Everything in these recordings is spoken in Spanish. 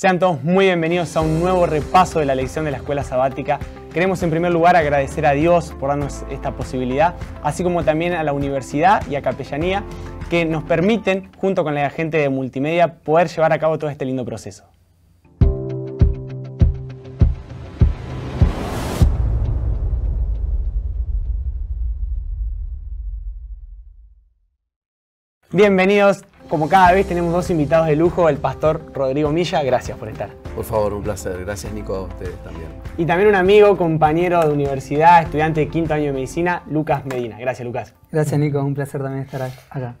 Sean todos muy bienvenidos a un nuevo repaso de la lección de la escuela sabática. Queremos en primer lugar agradecer a Dios por darnos esta posibilidad, así como también a la universidad y a Capellanía que nos permiten, junto con la gente de multimedia, poder llevar a cabo todo este lindo proceso. Bienvenidos como cada vez tenemos dos invitados de lujo, el pastor Rodrigo Milla, gracias por estar. Por favor, un placer. Gracias Nico a ustedes también. Y también un amigo, compañero de universidad, estudiante de quinto año de medicina, Lucas Medina. Gracias Lucas. Gracias Nico, un placer también estar acá.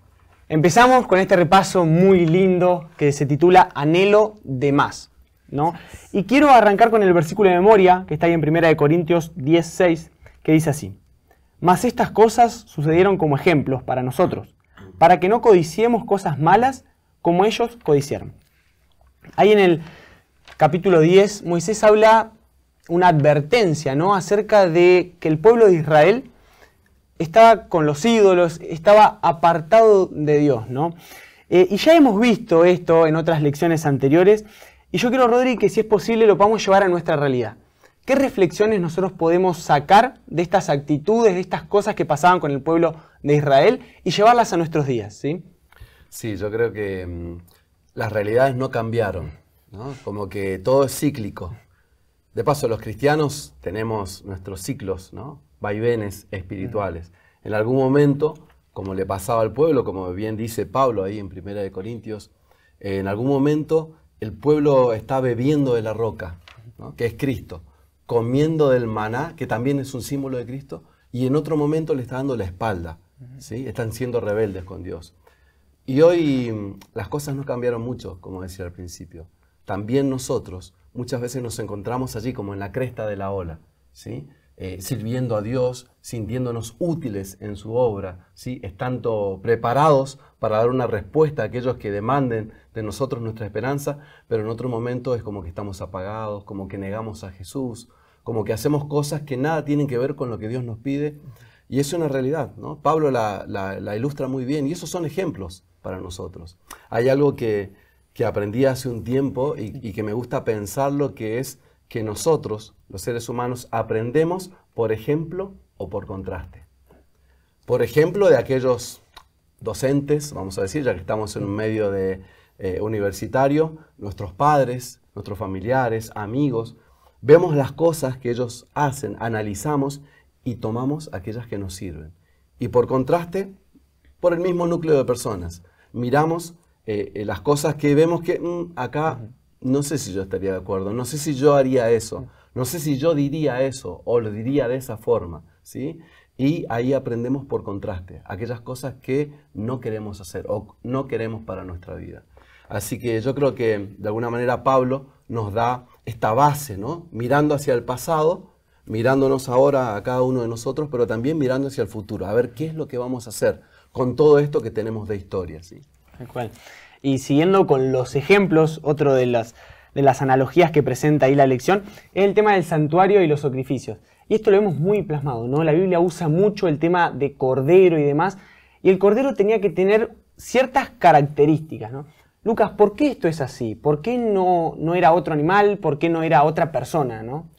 Empezamos con este repaso muy lindo que se titula Anhelo de más. ¿no? Y quiero arrancar con el versículo de memoria que está ahí en 1 Corintios 10.6 que dice así. Mas estas cosas sucedieron como ejemplos para nosotros para que no codiciemos cosas malas como ellos codiciaron. Ahí en el capítulo 10, Moisés habla una advertencia ¿no? acerca de que el pueblo de Israel estaba con los ídolos, estaba apartado de Dios. ¿no? Eh, y ya hemos visto esto en otras lecciones anteriores, y yo quiero, rodríguez que si es posible lo podamos llevar a nuestra realidad. ¿Qué reflexiones nosotros podemos sacar de estas actitudes, de estas cosas que pasaban con el pueblo de Israel y llevarlas a nuestros días? Sí, sí yo creo que mm, las realidades no cambiaron, como que todo es cíclico. De paso, los cristianos tenemos nuestros ciclos, ¿no? vaivenes espirituales. Mm. En algún momento, como le pasaba al pueblo, como bien dice Pablo ahí en Primera de Corintios, en algún momento el pueblo está bebiendo de la roca, que es Cristo comiendo del maná, que también es un símbolo de Cristo, y en otro momento le está dando la espalda. ¿sí? Están siendo rebeldes con Dios. Y hoy mm, las cosas no cambiaron mucho, como decía al principio. También nosotros muchas veces nos encontramos allí como en la cresta de la ola, ¿sí? Eh, sirviendo a Dios, sintiéndonos útiles en su obra, ¿sí? estando preparados para dar una respuesta a aquellos que demanden de nosotros nuestra esperanza, pero en otro momento es como que estamos apagados, como que negamos a Jesús, como que hacemos cosas que nada tienen que ver con lo que Dios nos pide. Y es una realidad, ¿no? Pablo la, ilustra muy bien y esos son ejemplos para nosotros. Hay algo que, aprendí hace un tiempo y, que me gusta pensarlo, que es que nosotros, los seres humanos, aprendemos por ejemplo o por contraste. Por ejemplo, de aquellos docentes, vamos a decir, ya que estamos en un medio de, eh, universitario, nuestros padres, nuestros familiares, amigos, Vemos las cosas que ellos hacen, analizamos y tomamos aquellas que nos sirven. Y por contraste, por el mismo núcleo de personas. Miramos eh, eh, las cosas que vemos que mm, acá no sé si yo estaría de acuerdo, no sé si yo haría eso, no sé si yo diría eso o lo diría de esa forma. ¿sí? Y ahí aprendemos por contraste aquellas cosas que no queremos hacer o no queremos para nuestra vida. Así que yo creo que de alguna manera Pablo nos da esta base, ¿no? Mirando hacia el pasado, mirándonos ahora a cada uno de nosotros, pero también mirando hacia el futuro, a ver qué es lo que vamos a hacer con todo esto que tenemos de historia, ¿sí? Y siguiendo con los ejemplos, otro de las, de las analogías que presenta ahí la lección es el tema del santuario y los sacrificios. Y esto lo vemos muy plasmado, ¿no? La Biblia usa mucho el tema de cordero y demás, y el cordero tenía que tener ciertas características, ¿no? Lucas, ¿por qué esto es así? ¿Por qué no, no era otro animal? ¿Por qué no era otra persona? ¿no?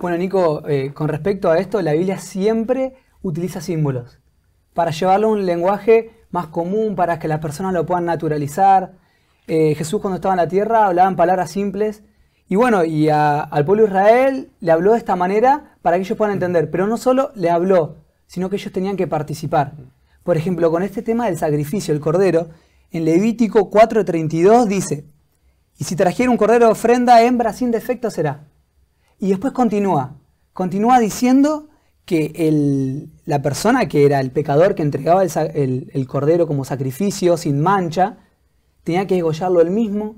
Bueno, Nico, eh, con respecto a esto, la Biblia siempre utiliza símbolos para llevarlo a un lenguaje más común, para que las personas lo puedan naturalizar. Eh, Jesús cuando estaba en la tierra hablaba en palabras simples. Y bueno, y al pueblo de Israel le habló de esta manera para que ellos puedan entender. Pero no solo le habló, sino que ellos tenían que participar. Por ejemplo, con este tema del sacrificio, el cordero, en Levítico 4:32 dice, y si trajera un cordero de ofrenda, hembra sin defecto será. Y después continúa, continúa diciendo que el, la persona que era el pecador que entregaba el, cordero como sacrificio sin mancha, tenía que degollarlo él mismo,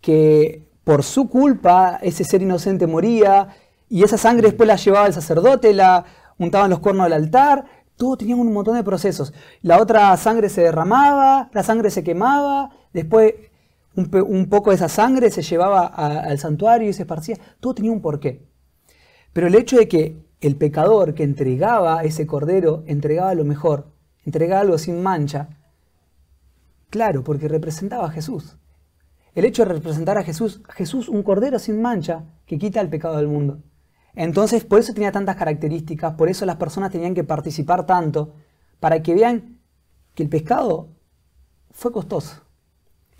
que por su culpa ese ser inocente moría y esa sangre después la llevaba el sacerdote, la untaban los cuernos del altar todo tenía un montón de procesos. La otra sangre se derramaba, la sangre se quemaba, después un, poco de esa sangre se llevaba al santuario y se esparcía. Todo tenía un porqué. Pero el hecho de que el pecador que entregaba ese cordero, entregaba lo mejor, entregaba algo sin mancha, claro, porque representaba a Jesús. El hecho de representar a Jesús, Jesús un cordero sin mancha que quita el pecado del mundo. Entonces, por eso tenía tantas características, por eso las personas tenían que participar tanto, para que vean que el pescado fue costoso.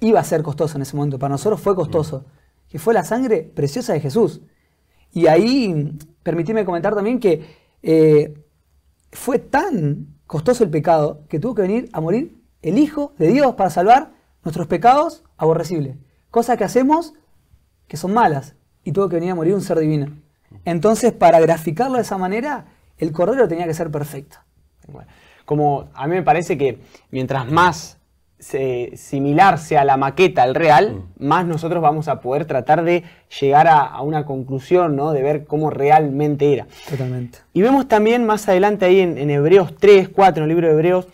Iba a ser costoso en ese momento, para nosotros fue costoso, mm. que fue la sangre preciosa de Jesús. Y ahí, permíteme comentar también que eh, fue tan costoso el pecado que tuvo que venir a morir el Hijo de Dios para salvar nuestros pecados aborrecibles. Cosas que hacemos que son malas y tuvo que venir a morir un ser divino. Entonces, para graficarlo de esa manera, el correo tenía que ser perfecto. como a mí me parece que mientras más eh, similar sea la maqueta al real, mm. más nosotros vamos a poder tratar de llegar a, una conclusión, ¿no? De ver cómo realmente era. Totalmente. Y vemos también más adelante ahí en, en Hebreos 3, 4, en el libro de Hebreos,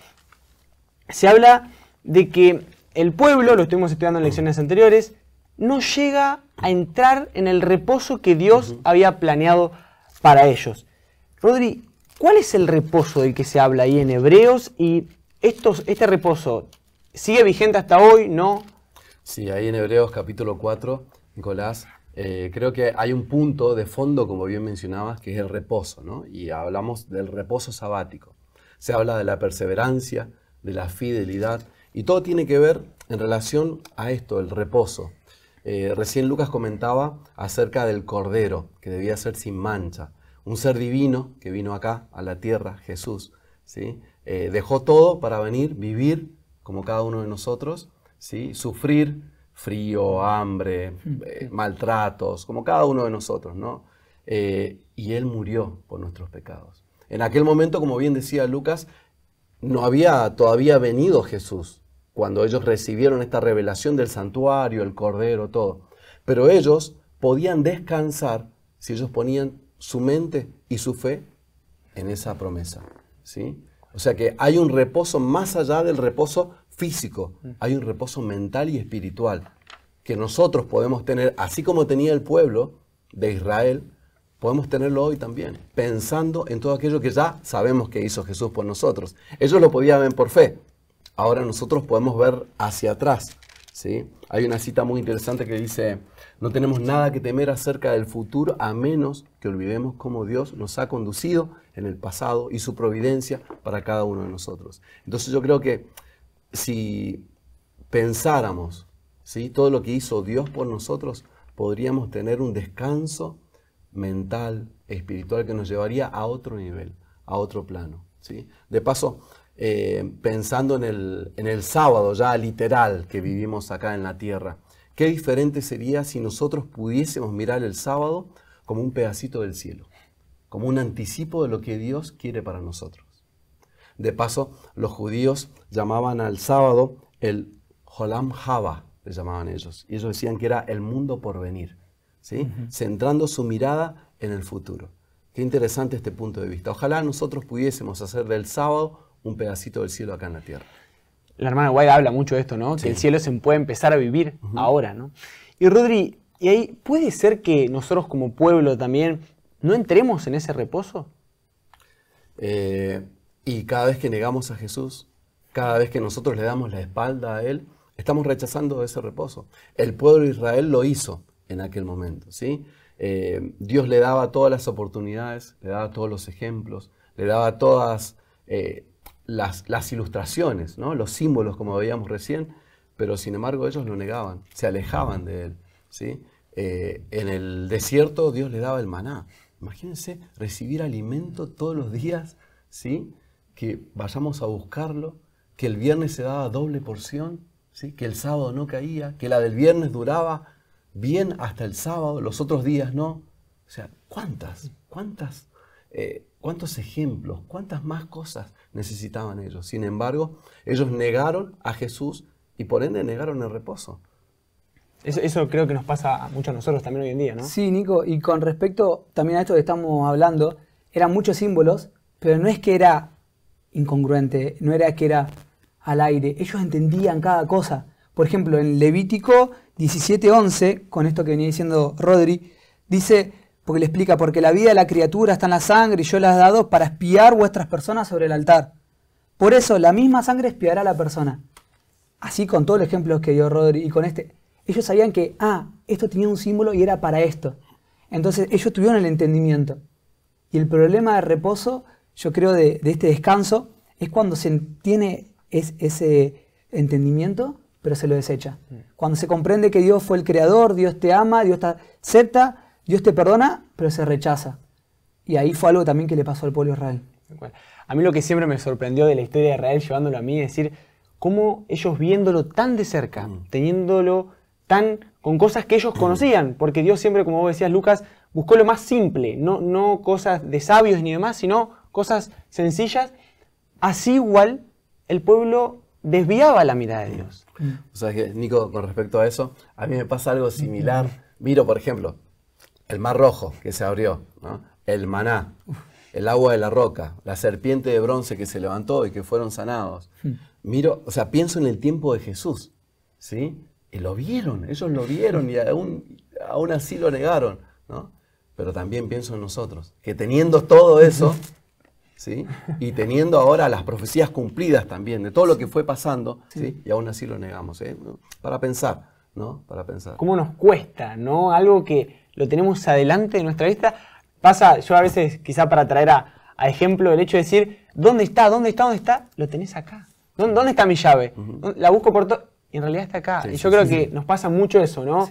se habla de que el pueblo, lo estuvimos estudiando en mm. lecciones anteriores, no llega a entrar en el reposo que Dios había planeado para ellos. Rodri, ¿cuál es el reposo del que se habla ahí en Hebreos? Y este reposo, ¿sigue vigente hasta hoy? ¿No? Sí, ahí en Hebreos capítulo 4, Nicolás, eh, creo que hay un punto de fondo, como bien mencionabas, que es el reposo, ¿no? Y hablamos del reposo sabático. Se habla de la perseverancia, de la fidelidad, y todo tiene que ver en relación a esto, el reposo. Eh, recién Lucas comentaba acerca del Cordero, que debía ser sin mancha, un ser divino que vino acá a la tierra, Jesús. ¿sí? Eh, dejó todo para venir, vivir como cada uno de nosotros, ¿sí? sufrir frío, hambre, hmm, eh, maltratos, como cada uno de nosotros. ¿no? y Él murió por nuestros pecados. En aquel momento, como bien decía Lucas, no había todavía venido Jesús, cuando ellos recibieron esta revelación del santuario, el cordero, todo. Pero ellos podían descansar si ellos ponían su mente y su fe en esa promesa. ¿sí? O sea que hay un reposo más allá del reposo físico, hay un reposo mental y espiritual que nosotros podemos tener, así como tenía el pueblo de Israel, podemos tenerlo hoy también, pensando en todo aquello que ya sabemos que hizo Jesús por nosotros. Ellos lo podían ver por fe, ahora nosotros podemos ver hacia atrás. ¿sí? Hay una cita muy interesante que dice, no tenemos nada que temer acerca del futuro a menos que olvidemos cómo Dios nos ha conducido en el pasado y su providencia para cada uno de nosotros. Entonces yo creo que si pensáramos ¿sí? todo lo que hizo Dios por nosotros, podríamos tener un descanso mental, espiritual, que nos llevaría a otro nivel, a otro plano. ¿sí? De paso, eh, pensando en el, en el sábado ya literal que vivimos acá en la tierra. Qué diferente sería si nosotros pudiésemos mirar el sábado como un pedacito del cielo, como un anticipo de lo que Dios quiere para nosotros. De paso, los judíos llamaban al sábado el Holam Haba, le llamaban ellos, y ellos decían que era el mundo por venir, ¿sí? centrando su mirada en el futuro. Qué interesante este punto de vista. Ojalá nosotros pudiésemos hacer del sábado un pedacito del cielo acá en la tierra. La hermana Guay habla mucho de esto, ¿no? Que el cielo se puede empezar a vivir ahora, ¿no? Y Rodri, ¿y ahí puede ser que nosotros como pueblo también no entremos en ese reposo? Eh, y cada vez que negamos a Jesús, cada vez que nosotros le damos la espalda a Él, estamos rechazando ese reposo. El pueblo de Israel lo hizo en aquel momento, ¿sí? Eh, Dios le daba todas las oportunidades, le daba todos los ejemplos, le daba todas eh, las, ilustraciones, ¿no? los símbolos, como veíamos recién, pero sin embargo ellos lo negaban, se alejaban de él. ¿sí? Eh, en el desierto Dios le daba el maná. Imagínense recibir alimento todos los días, ¿sí? que vayamos a buscarlo, que el viernes se daba doble porción, ¿sí? que el sábado no caía, que la del viernes duraba bien hasta el sábado, los otros días no. O sea, ¿cuántas, cuántas, eh, cuántos ejemplos, cuántas más cosas necesitaban ellos. Sin embargo, ellos negaron a Jesús y por ende negaron el reposo. Eso, creo que nos pasa muchos muchos nosotros también hoy en día, ¿no? Sí, Nico, y con respecto también a esto que estamos hablando, eran muchos símbolos, pero no es que era incongruente, no era que era al aire, ellos entendían cada cosa. Por ejemplo, en Levítico 17:11, con esto que venía diciendo Rodri, dice, porque le explica, porque la vida de la criatura está en la sangre y yo la he dado para espiar vuestras personas sobre el altar. Por eso la misma sangre espiará a la persona. Así con todos los ejemplos que dio Rodri y con este, ellos sabían que, ah, esto tenía un símbolo y era para esto. Entonces ellos tuvieron el entendimiento. Y el problema de reposo, yo creo, de, este descanso, es cuando se tiene ese entendimiento, pero se lo desecha. Mm. Cuando se comprende que Dios fue el creador, Dios te ama, Dios te acepta, Dios te perdona, pero se rechaza. Y ahí fue algo también que le pasó al pueblo Israel. A mí lo que siempre me sorprendió de la historia de Israel llevándolo a mí es decir, cómo ellos viéndolo tan de cerca, mm. teniéndolo tan con cosas que ellos mm. conocían, porque Dios siempre, como vos decías Lucas, buscó lo más simple, no, no cosas de sabios ni demás, sino cosas sencillas. Así igual el pueblo desviaba la mirada de mm. Dios. Nico, con respecto a eso, a mí me pasa algo similar. Miro, por ejemplo, el mar rojo que se abrió, el maná, el agua de la roca, la serpiente de bronce que se levantó y que fueron sanados. Hmm. Miro, o sea, pienso en el tiempo de Jesús, ¿sí? Y lo vieron, ellos lo vieron y aún, aún así lo negaron, ¿no? Pero también pienso en nosotros, que teniendo todo eso, ¿sí? Y teniendo ahora las profecías cumplidas también, de todo lo que fue pasando, ¿sí? Y aún así lo negamos, ¿eh? Para pensar, ¿no? Para pensar. ¿Cómo nos cuesta, no? Algo que lo tenemos adelante de nuestra vista. Pasa, yo a veces, quizá para traer a, ejemplo, el hecho de decir, ¿dónde está? ¿Dónde está? ¿Dónde está? Lo tenés acá. ¿Dónde, está mi llave? La busco por todo. Y en realidad está acá. y yo creo que nos pasa mucho eso, ¿no?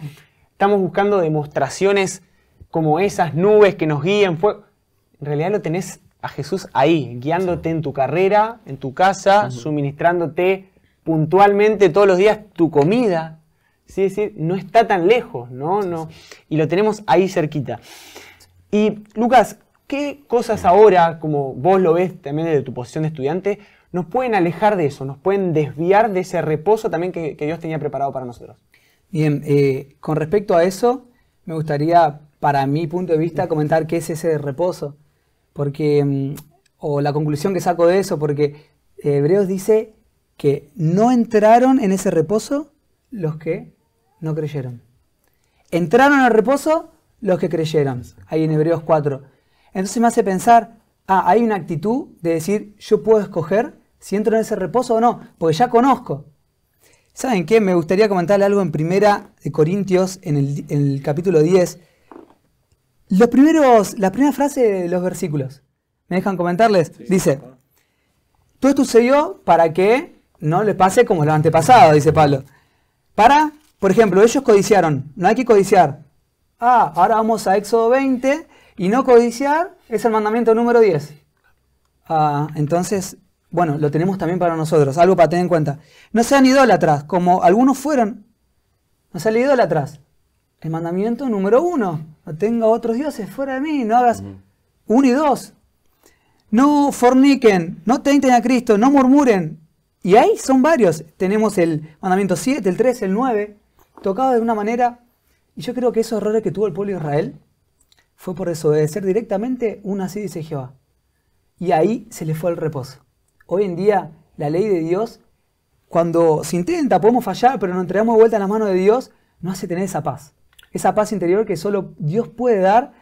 Estamos buscando demostraciones como esas nubes que nos guían. En realidad lo tenés a Jesús ahí, guiándote en tu carrera, en tu casa, suministrándote puntualmente todos los días tu comida, ¿sí? Es decir, no está tan lejos, ¿no? no y lo tenemos ahí cerquita. Y Lucas, ¿qué cosas ahora, como vos lo ves también desde tu posición de estudiante, nos pueden alejar de eso, nos pueden desviar de ese reposo también que, Dios tenía preparado para nosotros? Bien, eh, con respecto a eso, me gustaría, para mi punto de vista, comentar qué es ese reposo, porque, mm, o la conclusión que saco de eso, porque eh, Hebreos dice que no entraron en ese reposo los que no creyeron. Entraron al reposo los que creyeron, ahí en Hebreos 4. Entonces me hace pensar, ah, hay una actitud de decir, yo puedo escoger si entro en ese reposo o no, porque ya conozco. ¿Saben qué? Me gustaría comentarle algo en Primera de Corintios, en el, capítulo 10. Los primeros, la primera frase de los versículos. ¿Me dejan comentarles? dice, todo esto sucedió para que no les pase como el antepasado, dice Pablo. Para por ejemplo, ellos codiciaron, no hay que codiciar. Ah, ahora vamos a Éxodo 20 y no codiciar es el mandamiento número 10. Ah, entonces, bueno, lo tenemos también para nosotros, algo para tener en cuenta. No sean idólatras, como algunos fueron. No sean idólatras. El mandamiento número uno, no tenga otros dioses fuera de mí, no hagas uno y dos. No forniquen, no tenten a Cristo, no murmuren. Y ahí son varios. Tenemos el mandamiento 7, el 3, el 9 tocaba de una manera, y yo creo que esos errores que tuvo el pueblo de Israel fue por desobedecer directamente un así dice Jehová. Y ahí se le fue el reposo. Hoy en día la ley de Dios, cuando se intenta, podemos fallar, pero nos entregamos de vuelta en las manos de Dios, no hace tener esa paz. Esa paz interior que solo Dios puede dar.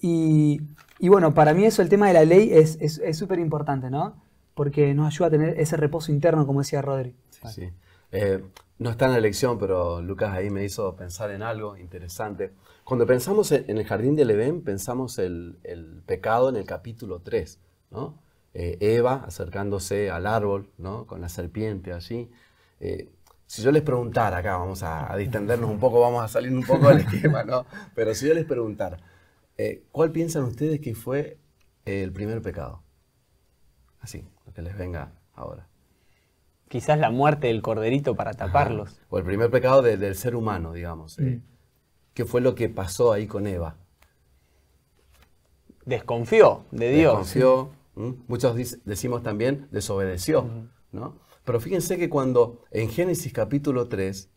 Y, bueno, para mí eso, el tema de la ley es súper importante, ¿no? Porque nos ayuda a tener ese reposo interno, como decía Rodri. Sí, sí. Eh, no está en la lección, pero Lucas ahí me hizo pensar en algo interesante. Cuando pensamos en el jardín del Edén, pensamos el, pecado en el capítulo 3, ¿no? Eh, Eva acercándose al árbol, ¿no? Con la serpiente allí. Eh, si yo les preguntara, acá vamos a, distendernos un poco, vamos a salir un poco del esquema, ¿no? Pero si yo les preguntara, eh, ¿cuál piensan ustedes que fue el primer pecado? Así, lo que les venga ahora quizás la muerte del corderito para taparlos. O el primer pecado del ser humano, digamos. Eh, mm. ¿Qué fue lo que pasó ahí con Eva? Desconfió de Dios. Desconfió. Muchos decimos también desobedeció. ¿no? Pero fíjense que cuando en Génesis capítulo 3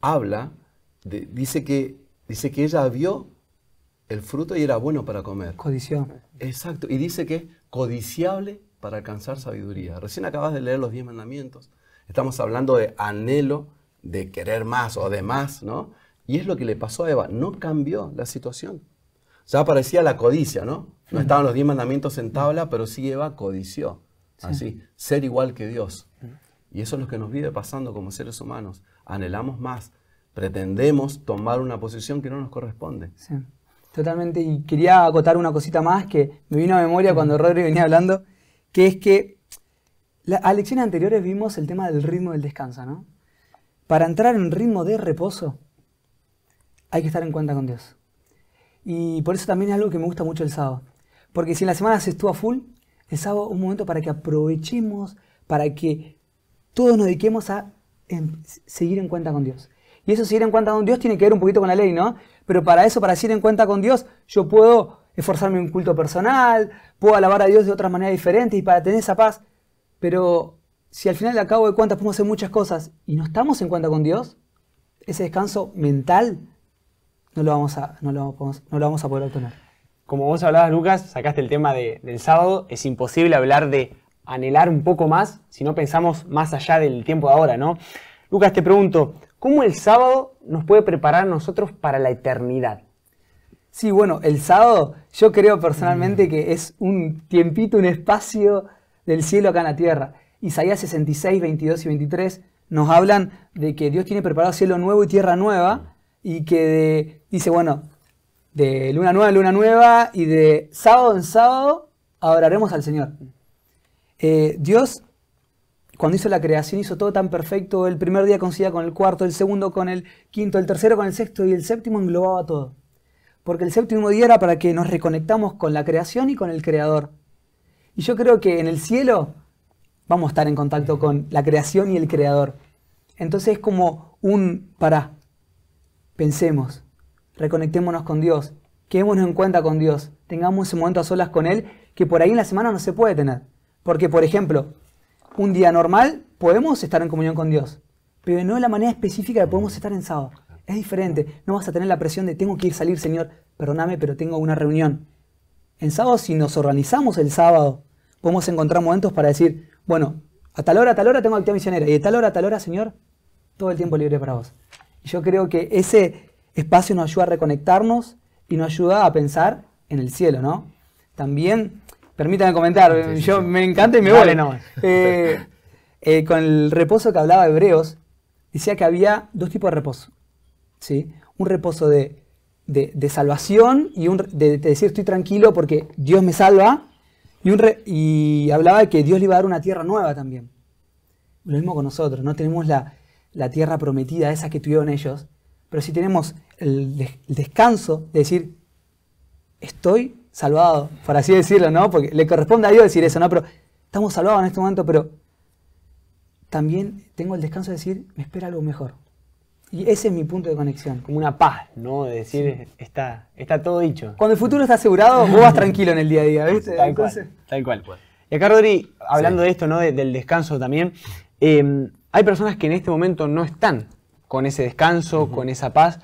habla, dice, que, dice que ella vio el fruto y era bueno para comer. Codició. Exacto. Y dice que es codiciable para alcanzar sabiduría. Recién acabas de leer los diez mandamientos. Estamos hablando de anhelo, de querer más o de más, ¿no? Y es lo que le pasó a Eva. No cambió la situación. Ya aparecía la codicia, ¿no? No estaban los diez mandamientos en tabla, pero sí Eva codició. Así, ser igual que Dios. Y eso es lo que nos vive pasando como seres humanos. Anhelamos más, pretendemos tomar una posición que no nos corresponde. Sí, totalmente. Y quería acotar una cosita más que me vino a memoria cuando Rodri venía hablando que es que la, a lecciones anteriores vimos el tema del ritmo del descanso, ¿no? Para entrar en ritmo de reposo hay que estar en cuenta con Dios. Y por eso también es algo que me gusta mucho el sábado. Porque si en la semana se estuvo a full, el sábado es un momento para que aprovechemos, para que todos nos dediquemos a seguir en cuenta con Dios. Y eso seguir en cuenta con Dios tiene que ver un poquito con la ley, ¿no? Pero para eso, para seguir en cuenta con Dios, yo puedo esforzarme en un culto personal, puedo alabar a Dios de otra manera diferente y para tener esa paz. Pero si al final al cabo de cuentas podemos hacer muchas cosas y no estamos en cuenta con Dios, ese descanso mental no lo vamos a, no lo vamos, a poder obtener. Como vos hablabas, Lucas, sacaste el tema del sábado, es imposible hablar de anhelar un poco más si no pensamos más allá del tiempo de ahora, ¿no? Lucas, te pregunto, ¿cómo el sábado nos puede preparar a nosotros para la eternidad? Sí, bueno, el sábado yo creo personalmente mm. que es un tiempito, un espacio del cielo acá en la tierra. Isaías 66, 22 y 23 nos hablan de que Dios tiene preparado cielo nuevo y tierra nueva y que dice, bueno, de luna nueva luna nueva y de sábado en sábado adoraremos al Señor. Eh, Dios, cuando hizo la creación, hizo todo tan perfecto. El primer día coincidía con el cuarto, el segundo con el quinto, el tercero con el sexto y el séptimo englobaba todo porque el séptimo día era para que nos reconectamos con la creación y con el creador. Y yo creo que en el cielo vamos a estar en contacto con la creación y el creador. Entonces es como un para. Pensemos, reconectémonos con Dios, quedémonos en cuenta con Dios, tengamos ese momento a solas con Él que por ahí en la semana no se puede tener. Porque, por ejemplo, un día normal podemos estar en comunión con Dios, pero no de la manera específica que podemos estar en sábado. Es diferente. No vas a tener la presión de tengo que ir salir, Señor, perdóname, pero tengo una reunión. En sábado, si nos organizamos el sábado, podemos encontrar momentos para decir, bueno, a tal hora, a tal hora tengo actividad misionera. Y de tal hora, a tal hora, Señor, todo el tiempo libre para vos. Y yo creo que ese espacio nos ayuda a reconectarnos y nos ayuda a pensar en el cielo, ¿no? También, permítanme comentar, yo me encanta y me vale nomás. Eh, eh, con el reposo que hablaba Hebreos, decía que había dos tipos de reposo un reposo de, salvación y de, decir estoy tranquilo porque Dios me salva, y, hablaba de que Dios le iba a dar una tierra nueva también. Lo mismo con nosotros, no tenemos la, la tierra prometida, esa que tuvieron ellos, pero si sí tenemos el, descanso de decir, estoy salvado, por así decirlo, ¿no? Porque le corresponde a Dios decir eso, ¿no? Pero estamos salvados en este momento, pero también tengo el descanso de decir, me espera algo mejor. Y ese es mi punto de conexión. Como una paz, ¿no? De decir, está, está todo dicho. Cuando el futuro está asegurado, vos vas tranquilo en el día a día, ¿viste? Tal cual. Tal cual. Y acá, Rodri, hablando de esto, ¿no? del descanso también, em, hay personas que en este momento no están con ese descanso, con esa paz.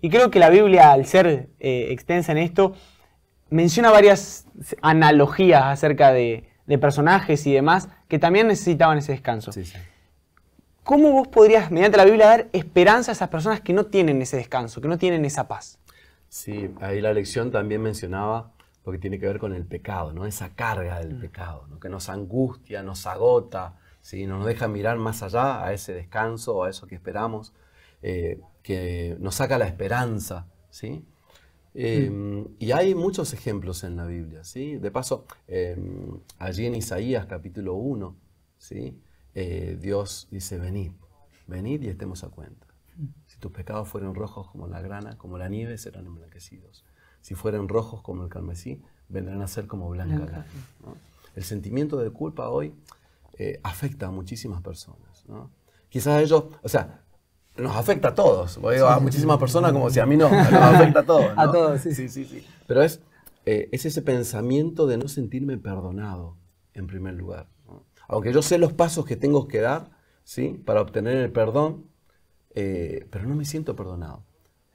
Y creo que la Biblia, al ser eh, extensa en esto, menciona varias analogías acerca de, de personajes y demás que también necesitaban ese descanso. Sí, sí. ¿Cómo vos podrías, mediante la Biblia, dar esperanza a esas personas que no tienen ese descanso, que no tienen esa paz? Sí, ahí la lección también mencionaba lo que tiene que ver con el pecado, ¿no? Esa carga del mm. pecado, que nos angustia, nos agota, ¿sí? nos deja mirar más allá a ese descanso, a eso que esperamos, eh, que nos saca la esperanza, ¿sí? Eh, mm. Y hay muchos ejemplos en la Biblia, ¿sí? De paso, eh, allí en Isaías capítulo 1, ¿sí? Eh, Dios dice, venid, venid y estemos a cuenta. Si tus pecados fueren rojos como la grana, como la nieve, serán enblanquecidos. Si fueran rojos como el carmesí, vendrán a ser como blanca grana. El sentimiento de culpa hoy eh, afecta a muchísimas personas. ¿no? Quizás ellos, o sea, nos afecta a todos. a muchísimas personas como si a mí no, nos afecta a todos. ¿no? A todos, sí. sí, sí, sí. Pero es, eh, es ese pensamiento de no sentirme perdonado, en primer lugar. Aunque yo sé los pasos que tengo que dar ¿sí? para obtener el perdón, eh, pero no me siento perdonado.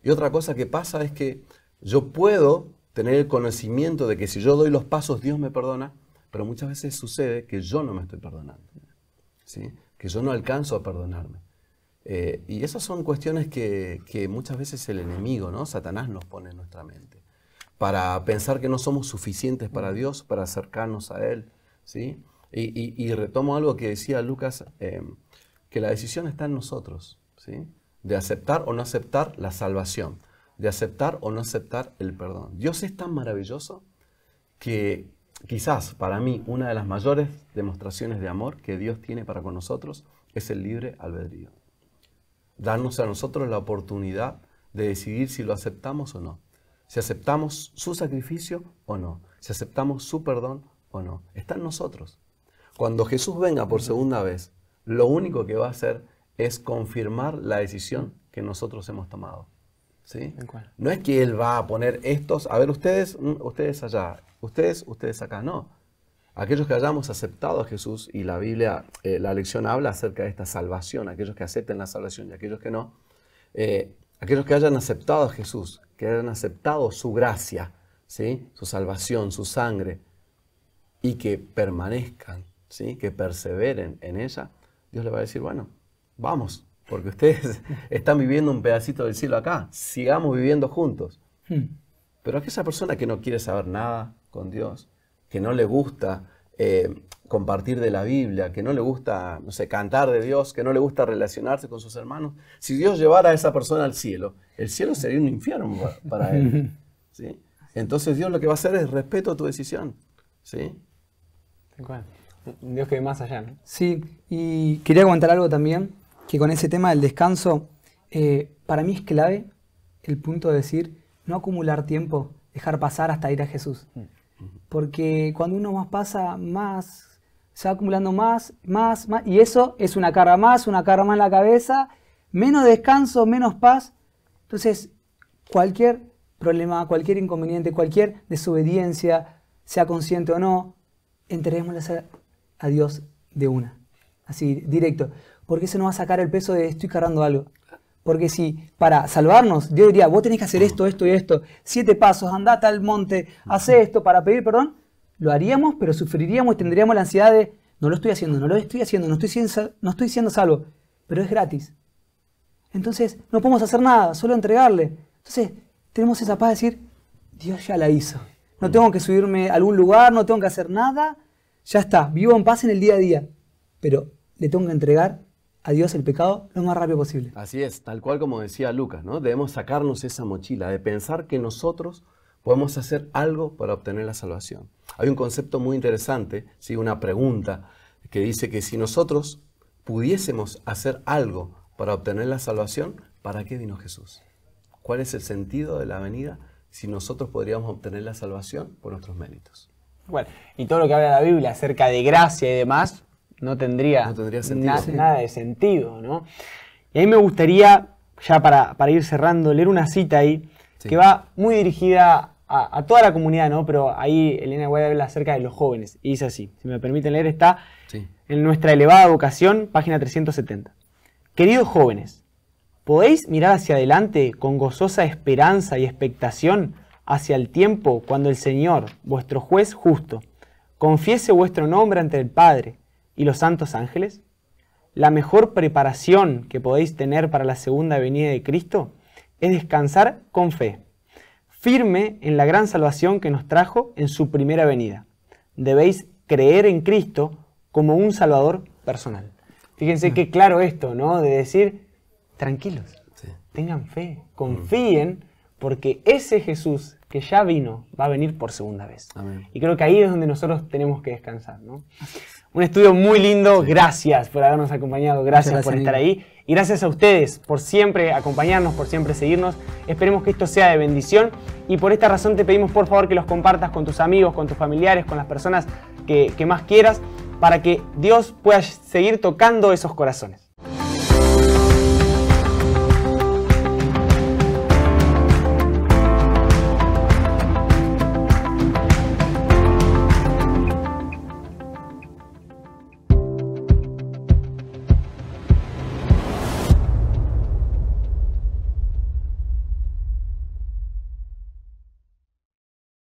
Y otra cosa que pasa es que yo puedo tener el conocimiento de que si yo doy los pasos Dios me perdona, pero muchas veces sucede que yo no me estoy perdonando, ¿sí? que yo no alcanzo a perdonarme. Eh, y esas son cuestiones que, que, muchas veces el enemigo, ¿no? Satanás nos pone en nuestra mente, para pensar que no somos suficientes para Dios, para acercarnos a Él. ¿sí? Y, retomo algo que decía Lucas, eh, que la decisión está en nosotros, ¿sí? de aceptar o no aceptar la salvación, de aceptar o no aceptar el perdón. Dios es tan maravilloso que quizás para mí una de las mayores demostraciones de amor que Dios tiene para con nosotros es el libre albedrío. Darnos a nosotros la oportunidad de decidir si lo aceptamos o no, si aceptamos su sacrificio o no, si aceptamos su perdón o no. Está en nosotros. Cuando Jesús venga por segunda vez, lo único que va a hacer es confirmar la decisión que nosotros hemos tomado. No es que Él va a poner estos, a ver, ustedes, mm, ustedes allá, ustedes, ustedes acá, no. Aquellos que hayamos aceptado a Jesús y la Biblia, eh, la lección habla acerca de esta salvación, aquellos que acepten la salvación y aquellos que no, eh, aquellos que hayan aceptado a Jesús, que hayan aceptado su gracia, ¿sí? su salvación, su sangre, y que permanezcan que perseveren en ella, Dios le va a decir, bueno, vamos, porque ustedes están viviendo un pedacito del cielo acá, sigamos viviendo juntos. Pero hmm. Pero aquella persona que no quiere saber nada con Dios, que no le gusta eh, compartir de la Biblia, que no le gusta, sé, cantar de Dios, que no le gusta relacionarse con sus hermanos, si Dios llevara a esa persona al cielo, el cielo sería un infierno para él. ¿sí? Entonces Dios lo que va a hacer es respeto a tu decisión. ¿sí? Dios que ve más allá. Sí, y quería comentar algo también, que con ese tema del descanso, eh, para mí es clave el punto de decir, no acumular tiempo, dejar pasar hasta ir a Jesús. Mm. Porque cuando uno más pasa, más se va acumulando más, más, más, y eso es una carga más, una carga más en la cabeza, menos descanso, menos paz. Entonces, cualquier problema, cualquier inconveniente, cualquier desobediencia, sea consciente o no, entreguémosla a Dios de una. Así, directo. Porque eso no va a sacar el peso de estoy cargando algo. Porque si para salvarnos, Dios diría, vos tenés que hacer esto, esto y esto, siete pasos, andate al monte, hace esto para pedir perdón, lo haríamos, pero sufriríamos y tendríamos la ansiedad de, no lo estoy haciendo, no lo estoy haciendo, no estoy siendo, no estoy siendo salvo, pero es gratis. Entonces, no podemos hacer nada, solo entregarle. Entonces, tenemos esa paz de decir, Dios ya la hizo. No tengo que subirme a algún lugar, no tengo que hacer nada, ya está, vivo en paz en el día a día, pero le tengo que entregar a Dios el pecado lo más rápido posible. Así es, tal cual como decía Lucas, ¿no? Debemos sacarnos esa mochila de pensar que nosotros podemos hacer algo para obtener la salvación. Hay un concepto muy interesante, si una pregunta que dice que si nosotros pudiésemos hacer algo para obtener la salvación, ¿para qué vino Jesús? ¿Cuál es el sentido de la venida si nosotros podríamos obtener la salvación por nuestros méritos? y todo lo que habla la Biblia acerca de gracia y demás no tendría, nada de sentido, ¿no? Y a mí me gustaría, ya para, ir cerrando, leer una cita ahí que va muy dirigida a, toda la comunidad, ¿no? Pero ahí Elena a habla acerca de los jóvenes y dice así, si me permiten leer, está en nuestra elevada vocación, página 370. Queridos jóvenes, ¿podéis mirar hacia adelante con gozosa esperanza y expectación? hacia el tiempo cuando el Señor, vuestro juez justo, confiese vuestro nombre ante el Padre y los santos ángeles? La mejor preparación que podéis tener para la segunda venida de Cristo es descansar con fe, firme en la gran salvación que nos trajo en su primera venida. Debéis creer en Cristo como un Salvador personal. Fíjense qué claro esto, ¿no? De decir, tranquilos, tengan fe, mm. confíen porque ese Jesús que ya vino va a venir por segunda vez. Y creo que ahí es donde nosotros tenemos que descansar. Un estudio muy lindo, gracias por habernos acompañado, gracias, por estar ahí. Y gracias a ustedes por siempre acompañarnos, por siempre seguirnos. Esperemos que esto sea de bendición y por esta razón te pedimos por favor que los compartas con tus amigos, con tus familiares, con las personas que más quieras, para que Dios pueda seguir tocando esos corazones.